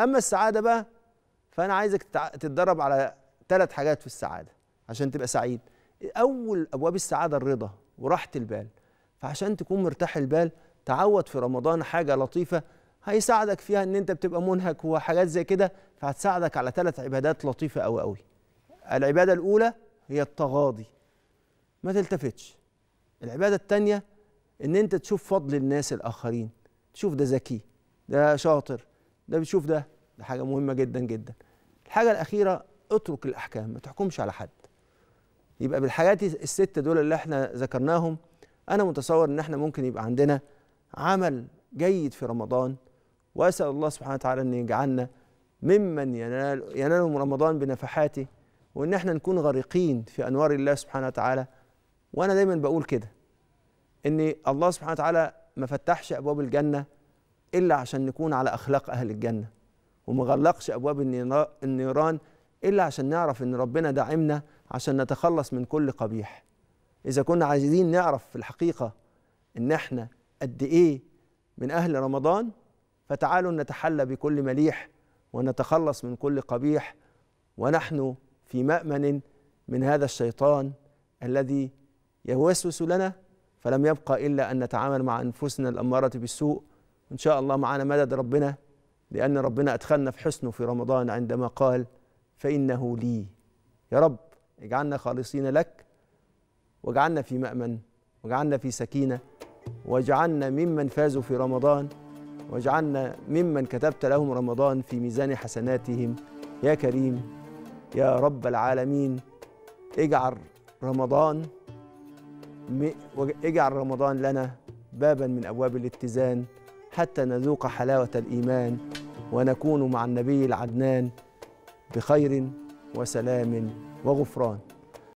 اما السعاده بقى فانا عايزك تتدرب على ثلاث حاجات في السعاده عشان تبقى سعيد اول ابواب السعاده الرضا وراحه البال فعشان تكون مرتاح البال تعود في رمضان حاجه لطيفه هيساعدك فيها ان انت بتبقى منهك وحاجات زي كده فهتساعدك على ثلاث عبادات لطيفه قوي قوي العباده الاولى هي التغاضي ما تلتفتش العباده الثانيه ان انت تشوف فضل الناس الاخرين تشوف ده ذكي ده شاطر ده بتشوف ده ده حاجه مهمه جدا جدا الحاجه الاخيره اترك الاحكام ما تحكمش على حد يبقى بالحاجات الستة دول اللي احنا ذكرناهم انا متصور ان احنا ممكن يبقى عندنا عمل جيد في رمضان واسال الله سبحانه وتعالى ان يجعلنا ممن ينال ينالهم رمضان بنفحاته وان احنا نكون غريقين في انوار الله سبحانه وتعالى وانا دايما بقول كده ان الله سبحانه وتعالى ما فتحش ابواب الجنه إلا عشان نكون على أخلاق أهل الجنة ومغلقش أبواب النيران إلا عشان نعرف إن ربنا داعمنا عشان نتخلص من كل قبيح إذا كنا عايزين نعرف في الحقيقة إن إحنا قد إيه من أهل رمضان فتعالوا نتحلى بكل مليح ونتخلص من كل قبيح ونحن في مأمن من هذا الشيطان الذي يوسوس لنا فلم يبقى إلا أن نتعامل مع أنفسنا الأمارة بالسوء ان شاء الله معانا مدد ربنا لأن ربنا أدخلنا في حسنه في رمضان عندما قال فإنه لي يا رب اجعلنا خالصين لك واجعلنا في مأمن واجعلنا في سكينة واجعلنا ممن فازوا في رمضان واجعلنا ممن كتبت لهم رمضان في ميزان حسناتهم يا كريم يا رب العالمين اجعل رمضان اجعل رمضان لنا بابا من ابواب الاتزان حتى نذوق حلاوة الإيمان ونكون مع النبي العدنان بخير وسلام وغفران